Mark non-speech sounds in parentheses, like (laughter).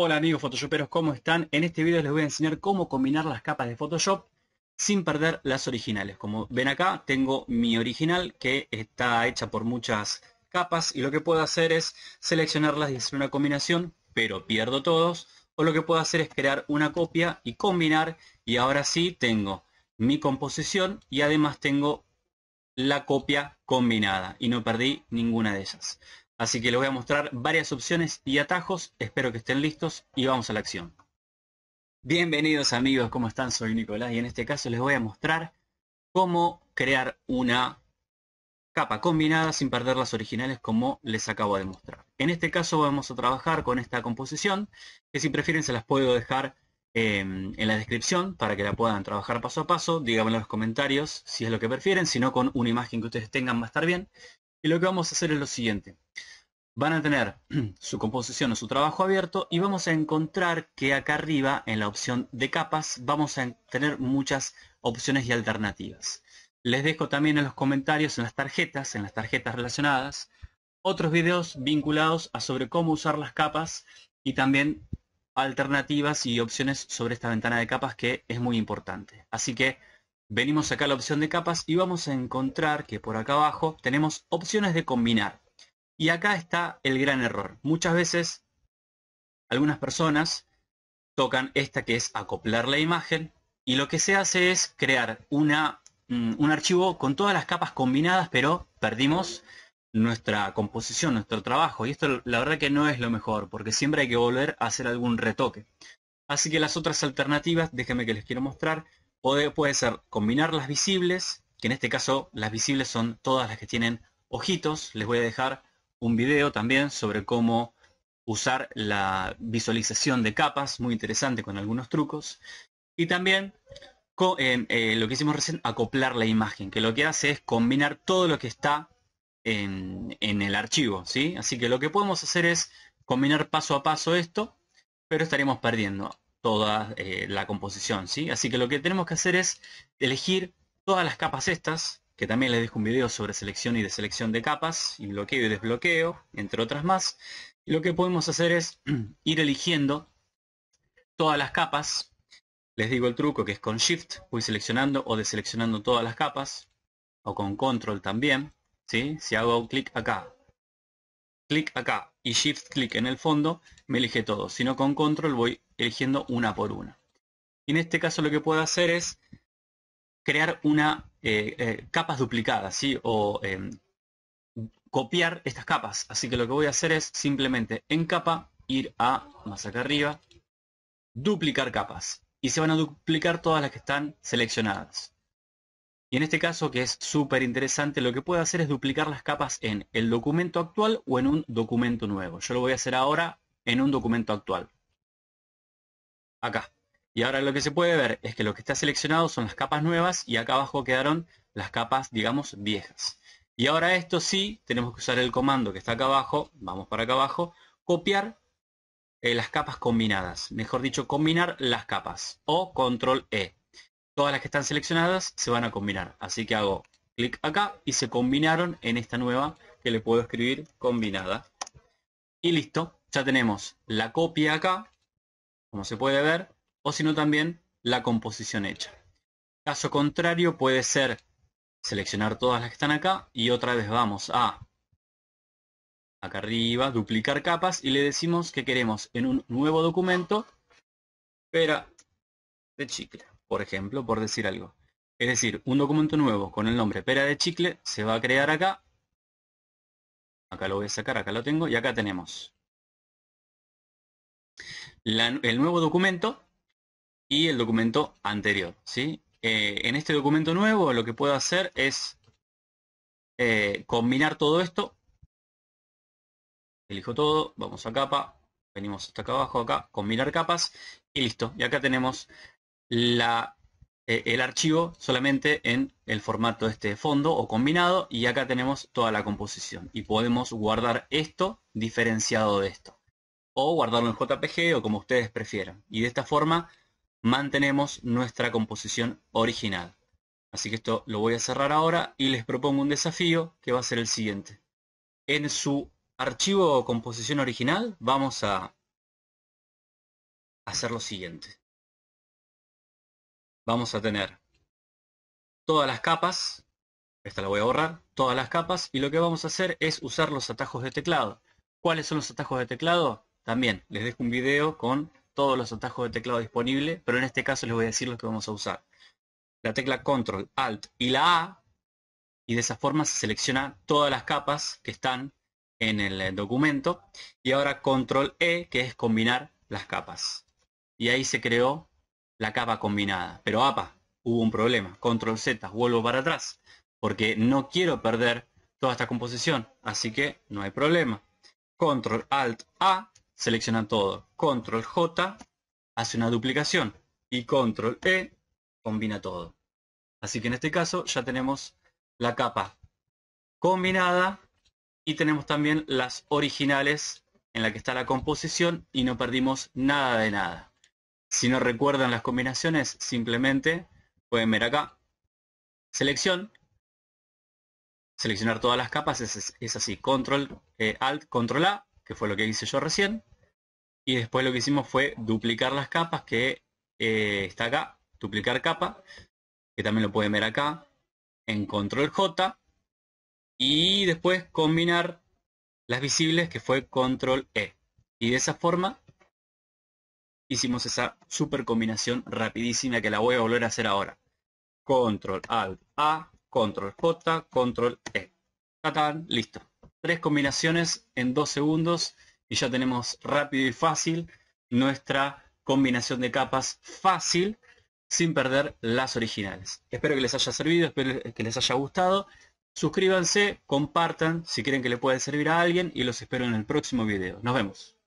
Hola amigos photoshoperos, ¿cómo están? En este video les voy a enseñar cómo combinar las capas de Photoshop sin perder las originales. Como ven acá, tengo mi original que está hecha por muchas capas y lo que puedo hacer es seleccionarlas y hacer una combinación, pero pierdo todos. O lo que puedo hacer es crear una copia y combinar y ahora sí tengo mi composición y además tengo la copia combinada y no perdí ninguna de ellas. Así que les voy a mostrar varias opciones y atajos, espero que estén listos y vamos a la acción. Bienvenidos amigos, ¿cómo están? Soy Nicolás y en este caso les voy a mostrar cómo crear una capa combinada sin perder las originales como les acabo de mostrar. En este caso vamos a trabajar con esta composición, que si prefieren se las puedo dejar em, en la descripción para que la puedan trabajar paso a paso. Díganme en los comentarios si es lo que prefieren, si no con una imagen que ustedes tengan va a estar bien lo que vamos a hacer es lo siguiente. Van a tener (clears throat) su composición o su trabajo abierto y vamos a encontrar que acá arriba, en la opción de capas, vamos a tener muchas opciones y alternativas. Les dejo también en los comentarios, en las tarjetas, en las tarjetas relacionadas, otros videos vinculados a sobre cómo usar las capas y también alternativas y opciones sobre esta ventana de capas que es muy importante. Así que Venimos acá a la opción de capas y vamos a encontrar que por acá abajo tenemos opciones de combinar. Y acá está el gran error. Muchas veces algunas personas tocan esta que es acoplar la imagen y lo que se hace es crear una, mm, un archivo con todas las capas combinadas pero perdimos nuestra composición, nuestro trabajo y esto la verdad que no es lo mejor porque siempre hay que volver a hacer algún retoque. Así que las otras alternativas, déjenme que les quiero mostrar, Puede, puede ser combinar las visibles, que en este caso las visibles son todas las que tienen ojitos. Les voy a dejar un video también sobre cómo usar la visualización de capas, muy interesante con algunos trucos. Y también eh, lo que hicimos recién, acoplar la imagen, que lo que hace es combinar todo lo que está en, el archivo. ¿sí? Así que lo que podemos hacer es combinar paso a paso esto, pero estaremos perdiendo toda eh, la composición, ¿sí? Así que lo que tenemos que hacer es elegir todas las capas estas, que también les dejo un video sobre selección y deselección de capas, y bloqueo y desbloqueo, entre otras más. Y lo que podemos hacer es (clears throat) ir eligiendo todas las capas. Les digo el truco que es con Shift, voy seleccionando o deseleccionando todas las capas, o con Control también, ¿sí? Si hago clic acá, clic acá, y shift clic en el fondo me elige todo. sino con control voy eligiendo una por una. en este caso lo que puedo hacer es crear una eh, eh, capas duplicadas, ¿sí? O em, copiar estas capas. Así que lo que voy a hacer es simplemente en capa ir a, más acá arriba, duplicar capas. Y se van a duplicar todas las que están seleccionadas. Y en este caso, que es súper interesante, lo que puedo hacer es duplicar las capas en el documento actual o en un documento nuevo. Yo lo voy a hacer ahora en un documento actual. Acá. Y ahora lo que se puede ver es que lo que está seleccionado son las capas nuevas y acá abajo quedaron las capas, digamos, viejas. Y ahora esto sí, tenemos que usar el comando que está acá abajo, vamos para acá abajo, copiar eh, las capas combinadas. Mejor dicho, combinar las capas o control E todas las que están seleccionadas se van a combinar. Así que hago clic acá y se combinaron en esta nueva que le puedo escribir combinada. Y listo, ya tenemos la copia acá, como se puede ver, o si no también la composición hecha. Caso contrario puede ser seleccionar todas las que están acá y otra vez vamos a acá arriba, duplicar capas y le decimos que queremos en un nuevo documento espera de chicle por ejemplo, por decir algo. Es decir, un documento nuevo con el nombre pera de chicle se va a crear acá. Acá lo voy a sacar, acá lo tengo y acá tenemos el nuevo documento y el documento anterior. ¿sí? Eh, en este documento nuevo lo que puedo hacer es eh, combinar todo esto. Elijo todo, vamos a capa, venimos hasta acá abajo, acá, combinar capas y listo. Y acá tenemos eh, el archivo solamente en el formato este fondo o combinado y acá tenemos toda la composición y podemos guardar esto diferenciado de esto o guardarlo en JPG o como ustedes prefieran y de esta forma mantenemos nuestra composición original. Así que esto lo voy a cerrar ahora y les propongo un desafío que va a ser el siguiente. En su archivo o composición original vamos a hacer lo siguiente vamos a tener todas las capas, esta la voy a borrar, todas las capas, y lo que vamos a hacer es usar los atajos de teclado. ¿Cuáles son los atajos de teclado? También les dejo un video con todos los atajos de teclado disponibles, pero en este caso les voy a decir los que vamos a usar. La tecla Control, Alt y la A, y de esa forma se selecciona todas las capas que están en el eh, documento, y ahora Control E, que es combinar las capas. Y ahí se creó la capa combinada. Pero apa, hubo un problema. Control Z, vuelvo para atrás. Porque no quiero perder toda esta composición. Así que no hay problema. Control Alt A, selecciona todo. Control J, hace una duplicación. Y Control E, combina todo. Así que en este caso ya tenemos la capa combinada y tenemos también las originales en la que está la composición y no perdimos nada de nada. Si no recuerdan las combinaciones, simplemente pueden ver acá. Selección. Seleccionar todas las capas es, así. Control, eh, Alt, Control A, que fue lo que hice yo recién. Y después lo que hicimos fue duplicar las capas, que eh, está acá. Duplicar capa, que también lo pueden ver acá. En Control J. Y después combinar las visibles, que fue Control E. Y de esa forma hicimos esa super combinación rapidísima que la voy a volver a hacer ahora. Control Alt A, Control J, Control E. ¡Tatán! Listo. Tres combinaciones en dos segundos y ya tenemos rápido y fácil nuestra combinación de capas fácil sin perder las originales. Espero que les haya servido, espero que les haya gustado. Suscríbanse, compartan si quieren que le pueda servir a alguien y los espero en el próximo video. Nos vemos.